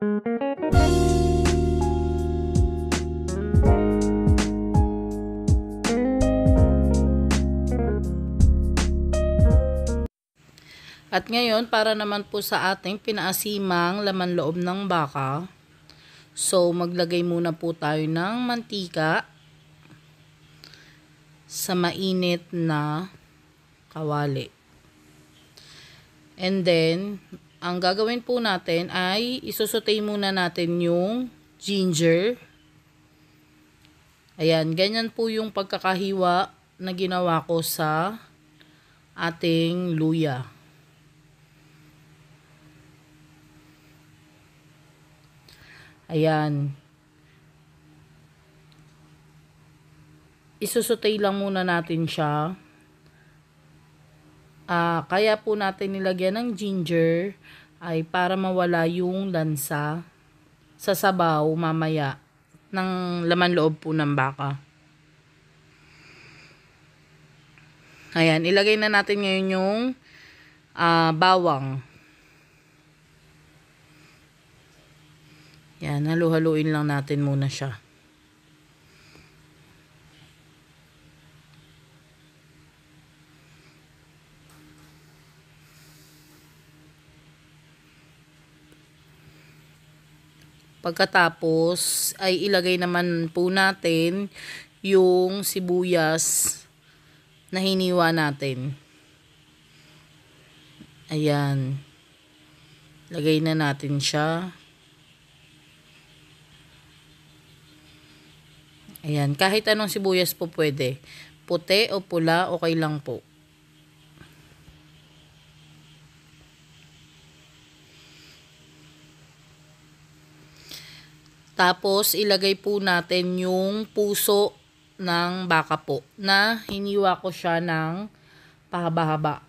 At ngayon, para naman po sa ating pinaasimang laman loob ng baka, so maglagay muna po tayo ng mantika sa mainit na kawali. And then, ang gagawin po natin ay isusutay muna natin yung ginger. Ayan, ganyan po yung pagkakahiwa na ginawa ko sa ating luya. Ayan. Isusutay lang muna natin siya. Uh, kaya po natin nilagyan ng ginger ay para mawala yung lansa sa sabaw mamaya ng laman loob po ng baka. Ayan, ilagay na natin ngayon yung uh, bawang. Yan, halu lang natin muna siya. Pagkatapos ay ilagay naman po natin yung sibuyas na hiniwa natin. Ayan. Lagay na natin siya. Ayan, kahit anong sibuyas po pwede. Puti o pula, okay lang po. Tapos, ilagay po natin yung puso ng baka po na hiniwa ko siya ng pahaba-haba.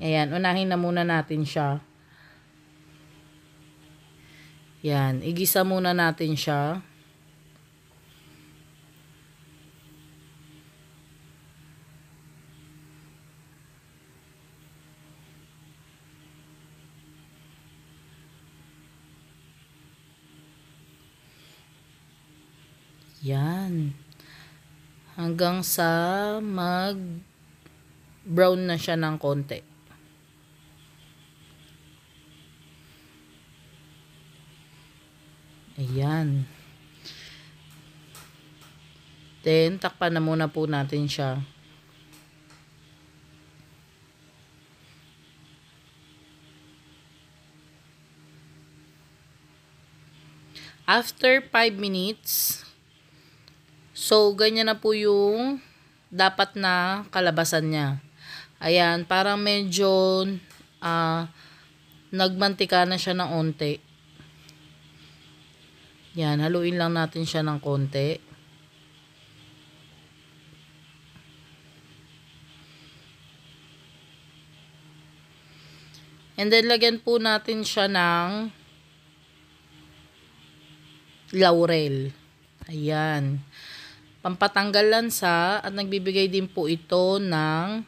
Ayan, unahin na muna natin siya. Yan, igisa muna natin siya. Yan. Hanggang sa mag brown na siya ng konti. Ayan. Then, takpan na muna po natin siya. After 5 minutes, So, ganyan na po yung dapat na kalabasan niya. Ayan, parang medyo uh, nagmantika na siya ng onte. Yan, haluin lang natin siya ng konti. And then, lagyan po natin siya ng laurel. Ayan pampatanggalan sa at nagbibigay din po ito ng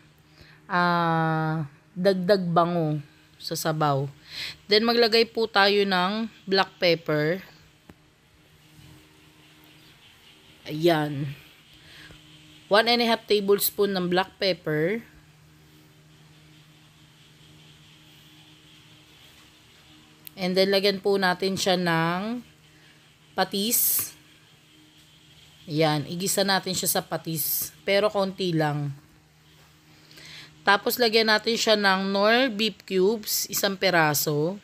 uh, dagdag bango sa sabaw. Then maglagay po tayo ng black pepper. Ayan. 1 and a half tablespoon ng black pepper. And then lagyan po natin siya ng patis. Ayan, igisa natin siya sa patis. Pero konti lang. Tapos lagyan natin siya ng nor beef cubes, isang peraso.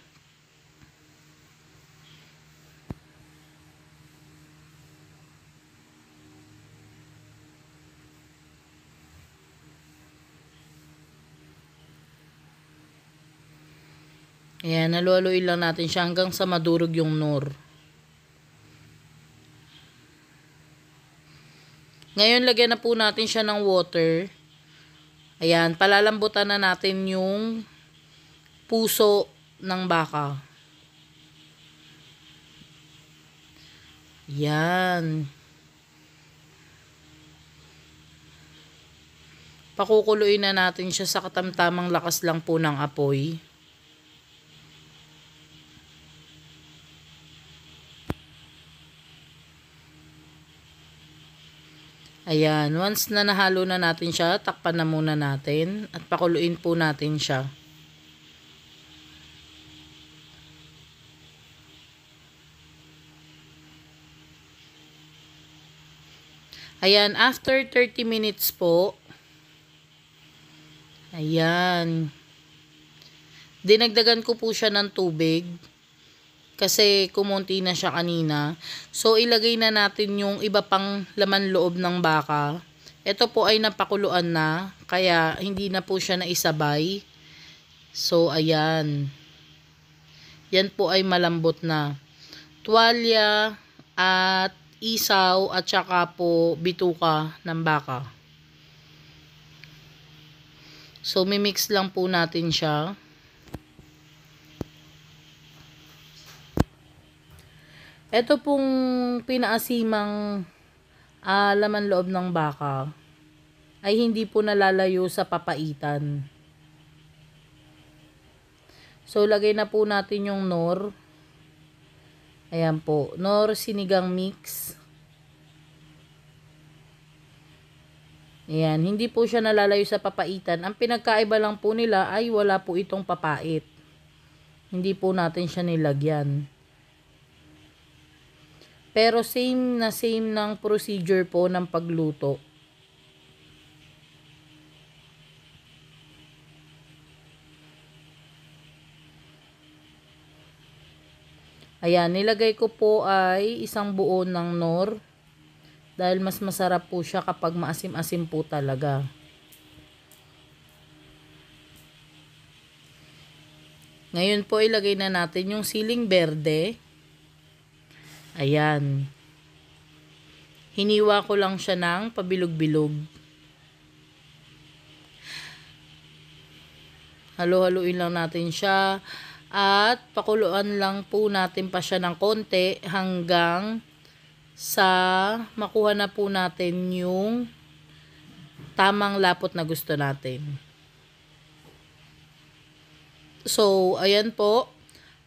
Ayan, nalualoy lang natin siya hanggang sa madurog yung nor. Ngayon, lagyan na po natin siya ng water. Ayan, palalambutan na natin yung puso ng baka. Yan. Pakukuluin na natin siya sa katamtamang lakas lang po ng apoy. Ayan, once na nahalo na natin siya, takpan na muna natin at pakuluin po natin siya. Ayan, after 30 minutes po, ayan, dinagdagan ko po siya ng tubig. Kasi kumunti na siya kanina. So ilagay na natin yung iba pang laman loob ng baka. Ito po ay napakuluan na kaya hindi na po siya naisabay. So ayan. Yan po ay malambot na. Tuwalya at isaw at saka po bituka ng baka. So, mimix lang po natin siya. Ito pong pinaasimang uh, laman loob ng baka ay hindi po nalalayo sa papaitan. So, lagay na po natin yung nor. Ayan po. Nor sinigang mix. Ayan. Hindi po siya nalalayo sa papaitan. Ang pinagkaiba lang po nila ay wala po itong papait. Hindi po natin siya nilagyan. Pero same na same ng procedure po ng pagluto. Ayan, nilagay ko po ay isang buo ng nor. Dahil mas masarap po siya kapag maasim-asim po talaga. Ngayon po ilagay na natin yung siling berde. Ayan. Hiniwa ko lang siya ng pabilog-bilog. Halo-haloin lang natin siya. At pakuluan lang po natin pa siya ng konti hanggang sa makuha na po natin yung tamang lapot na gusto natin. So, ayan po.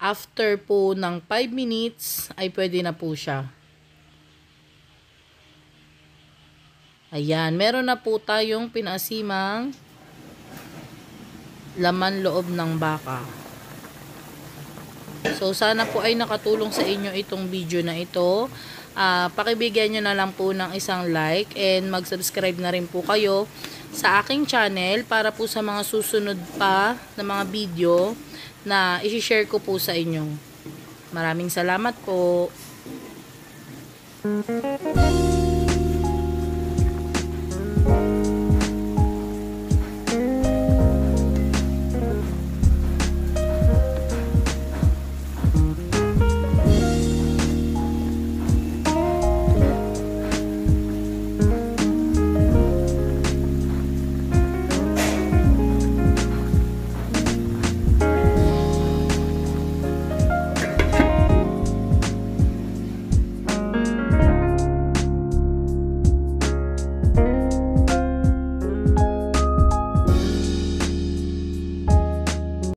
After po ng 5 minutes, ay pwede na po siya. Ayan, meron na po tayong pinasimang laman loob ng baka. So, sana po ay nakatulong sa inyo itong video na ito. Uh, pakibigyan nyo na lang po ng isang like and mag-subscribe na rin po kayo sa aking channel para po sa mga susunod pa na mga video na i-share ko po sa inyo. Maraming salamat po. Thank you.